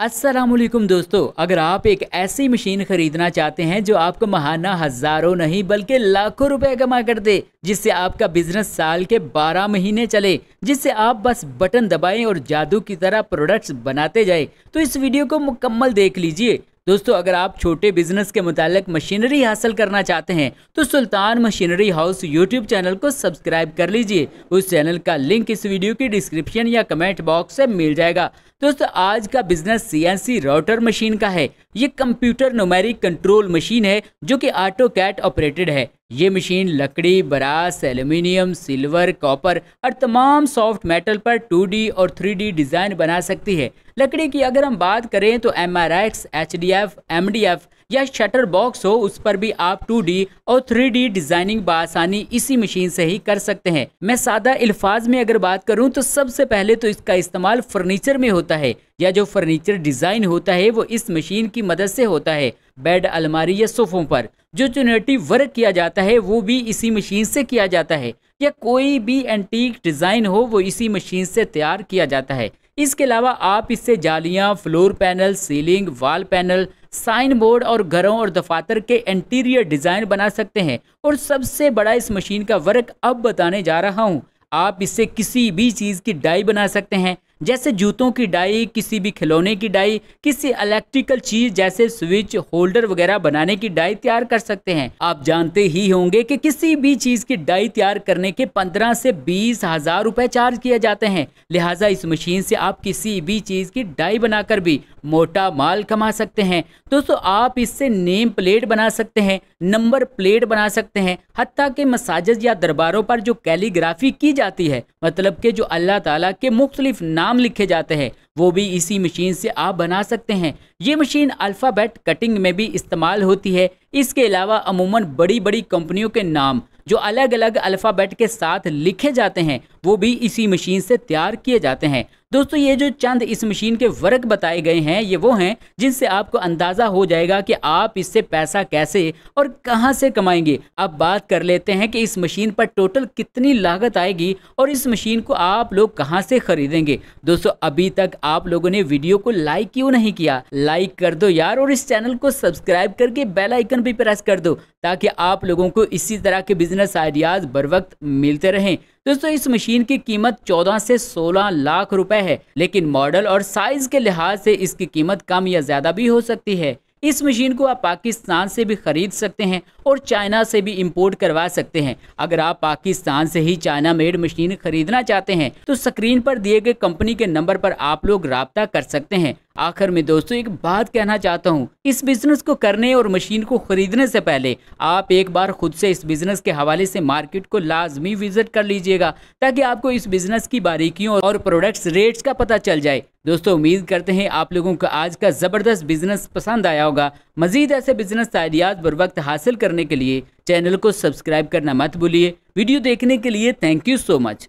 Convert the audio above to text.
असलम दोस्तों अगर आप एक ऐसी मशीन खरीदना चाहते हैं जो आपको महाना हज़ारों नहीं बल्कि लाखों रुपए कमा कर दे जिससे आपका बिजनेस साल के 12 महीने चले जिससे आप बस बटन दबाएं और जादू की तरह प्रोडक्ट्स बनाते जाए तो इस वीडियो को मुकम्मल देख लीजिए दोस्तों अगर आप छोटे बिजनेस के मुतालिक मशीनरी हासिल करना चाहते हैं तो Sultan machinery house YouTube channel को सब्सक्राइब कर लीजिए उस चैनल का लिंक इस वीडियो की डिस्क्रिप्शन या कमेंट बॉक्स से मिल जाएगा दोस्तों आज का बिजनेस सीएनसी राउटर मशीन का है ये कंप्यूटर नोमेरिक कंट्रोल मशीन है जो कि ऑटो कैट ऑपरेटेड है ये मशीन लकड़ी ब्रास एल्यूमिनियम सिल्वर कॉपर और तमाम सॉफ्ट मेटल पर 2D और 3D डिज़ाइन बना सकती है लकड़ी की अगर हम बात करें तो M R X H D F M D F या शटर बॉक्स हो उस पर भी आप टू और थ्री डिजाइनिंग बसानी इसी मशीन से ही कर सकते हैं मैं सादा अल्फाज में अगर बात करूँ तो सबसे पहले तो इसका इस्तेमाल फर्नीचर में होता है या जो फर्नीचर डिज़ाइन होता है वो इस मशीन की मदद से होता है बेड अलमारी या सोफों पर जो चुनेटिव वर्क किया जाता है वो भी इसी मशीन से किया जाता है या कोई भी एंटीक डिज़ाइन हो वो इसी मशीन से तैयार किया जाता है इसके अलावा आप इससे जालियां, floor panel ceiling wall panel sign board और घरों और दफातर के इंटीरियर डिज़ाइन बना सकते हैं और सबसे बड़ा इस मशीन का वर्क अब बताने जा रहा हूँ आप इससे किसी भी चीज़ की डाई बना सकते हैं जैसे जूतों की डाई किसी भी खिलौने की डाई किसी इलेक्ट्रिकल चीज जैसे स्विच होल्डर वगैरह बनाने की डाई तैयार कर सकते हैं आप जानते ही होंगे कि किसी भी चीज की डाई तैयार करने के पंद्रह से बीस हजार रुपए चार्ज किए जाते हैं लिहाजा इस मशीन से आप किसी भी चीज की डाई बनाकर भी मोटा माल कमा सकते हैं दोस्तों आप इससे नेम प्लेट बना सकते हैं नंबर प्लेट बना सकते हैं हती के मसाजिद या दरबारों पर जो कैलीग्राफी की जाती है मतलब के जो अल्लाह ताला के मुख्तलिफ नाम नाम लिखे जाते हैं वो भी इसी मशीन से आप बना सकते हैं ये मशीन अल्फ़ाबेट कटिंग में भी इस्तेमाल होती है इसके अलावा अमूमन बड़ी बड़ी कंपनियों के नाम जो अलग अलग अल्फ़ाबेट के साथ लिखे जाते हैं वो भी इसी मशीन से तैयार किए जाते हैं दोस्तों ये जो चंद इस मशीन के वर्क बताए गए हैं ये वो हैं जिनसे आपको अंदाज़ा हो जाएगा कि आप इससे पैसा कैसे और कहां से कमाएंगे अब बात कर लेते हैं कि इस मशीन पर टोटल कितनी लागत आएगी और इस मशीन को आप लोग कहां से खरीदेंगे दोस्तों अभी तक आप लोगों ने वीडियो को लाइक क्यों नहीं किया लाइक कर दो यार और इस चैनल को सब्सक्राइब करके बेलाइकन भी प्रेस कर दो ताकि आप लोगों को इसी तरह के बिजनेस आइडियाज़ बर वक्त मिलते रहें दोस्तों इस मशीन की कीमत चौदह से सोलह लाख रुपए रुपए है लेकिन मॉडल और साइज के लिहाज से इसकी कीमत कम या ज्यादा भी हो सकती है इस मशीन को आप पाकिस्तान से भी खरीद सकते हैं और चाइना से भी इम्पोर्ट करवा सकते हैं अगर आप पाकिस्तान से ही चाइना मेड मशीन खरीदना चाहते हैं तो स्क्रीन पर दिए गए कंपनी के नंबर पर आप लोग रबता कर सकते हैं आखिर में दोस्तों एक बात कहना चाहता हूँ इस बिजनेस को करने और मशीन को खरीदने से पहले आप एक बार खुद से इस बिजनेस के हवाले से मार्केट को लाजमी विजिट कर लीजिएगा ताकि आपको इस बिजनेस की बारीकियों और प्रोडक्ट्स रेट्स का पता चल जाए दोस्तों उम्मीद करते हैं आप लोगों को आज का ज़बरदस्त बिजनेस पसंद आया होगा मजीद ऐसे बिजनेस आइडियाज़ बर वक्त हासिल करने करने के लिए चैनल को सब्सक्राइब करना मत भूलिए वीडियो देखने के लिए थैंक यू सो मच